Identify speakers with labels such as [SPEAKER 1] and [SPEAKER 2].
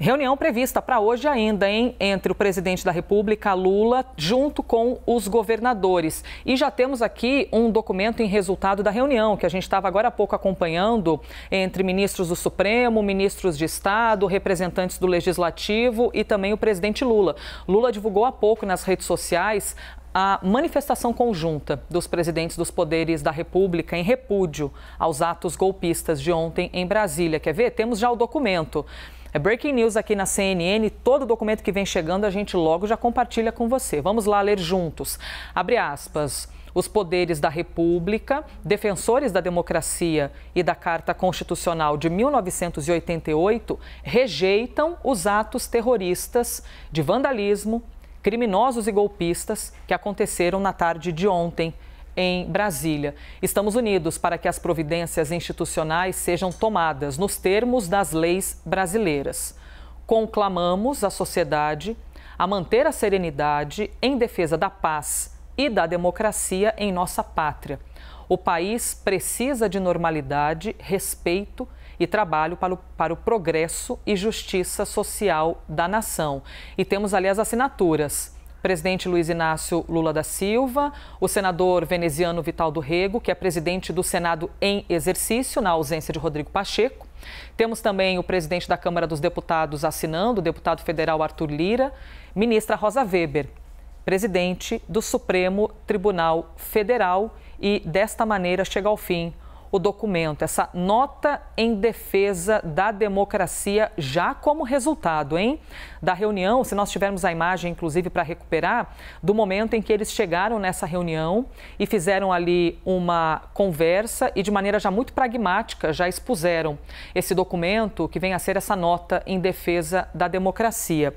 [SPEAKER 1] Reunião prevista para hoje ainda, hein? Entre o presidente da República, Lula, junto com os governadores. E já temos aqui um documento em resultado da reunião, que a gente estava agora há pouco acompanhando, entre ministros do Supremo, ministros de Estado, representantes do Legislativo e também o presidente Lula. Lula divulgou há pouco nas redes sociais a manifestação conjunta dos presidentes dos poderes da República em repúdio aos atos golpistas de ontem em Brasília. Quer ver? Temos já o documento. É breaking news aqui na CNN. Todo documento que vem chegando a gente logo já compartilha com você. Vamos lá ler juntos. Abre aspas. Os poderes da República, defensores da democracia e da Carta Constitucional de 1988 rejeitam os atos terroristas de vandalismo, criminosos e golpistas que aconteceram na tarde de ontem em Brasília. Estamos unidos para que as providências institucionais sejam tomadas nos termos das leis brasileiras. Conclamamos a sociedade a manter a serenidade em defesa da paz e da democracia em nossa pátria. O país precisa de normalidade, respeito e trabalho para o, para o progresso e justiça social da nação. E temos ali as assinaturas presidente Luiz Inácio Lula da Silva, o senador veneziano Vital do Rego, que é presidente do Senado em exercício, na ausência de Rodrigo Pacheco. Temos também o presidente da Câmara dos Deputados assinando, o deputado federal Arthur Lira, ministra Rosa Weber, presidente do Supremo Tribunal Federal. E desta maneira chega ao fim o documento, essa nota em defesa da democracia, já como resultado, hein? Da reunião, se nós tivermos a imagem, inclusive, para recuperar, do momento em que eles chegaram nessa reunião e fizeram ali uma conversa e, de maneira já muito pragmática, já expuseram esse documento que vem a ser essa nota em defesa da democracia.